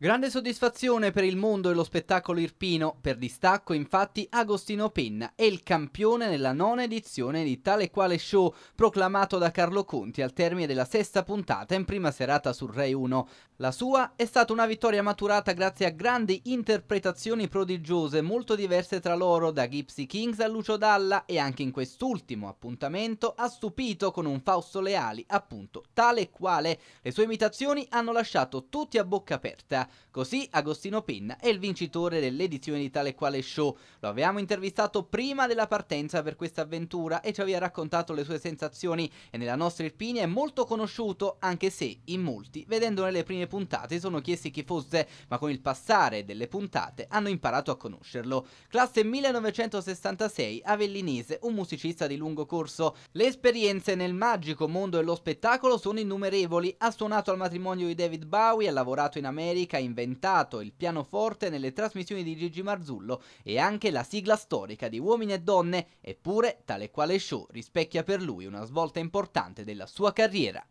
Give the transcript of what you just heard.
Grande soddisfazione per il mondo e lo spettacolo irpino, per distacco infatti Agostino Penna è il campione nella nona edizione di tale quale show proclamato da Carlo Conti al termine della sesta puntata in prima serata sul Rai 1. La sua è stata una vittoria maturata grazie a grandi interpretazioni prodigiose molto diverse tra loro da Gypsy Kings a Lucio Dalla e anche in quest'ultimo appuntamento ha stupito con un Fausto Leali appunto tale quale. Le sue imitazioni hanno lasciato tutti a bocca aperta. Così Agostino Penna è il vincitore dell'edizione di tale quale show. Lo avevamo intervistato prima della partenza per questa avventura e ci aveva raccontato le sue sensazioni e nella nostra Irpini è molto conosciuto anche se in molti, vedendo nelle prime puntate, sono chiesti chi fosse, ma con il passare delle puntate hanno imparato a conoscerlo. Classe 1966, Avellinese, un musicista di lungo corso. Le esperienze nel magico mondo dello spettacolo sono innumerevoli. Ha suonato al matrimonio di David Bowie, ha lavorato in America, ha inventato il pianoforte nelle trasmissioni di Gigi Marzullo e anche la sigla storica di Uomini e Donne, eppure tale quale show rispecchia per lui una svolta importante della sua carriera.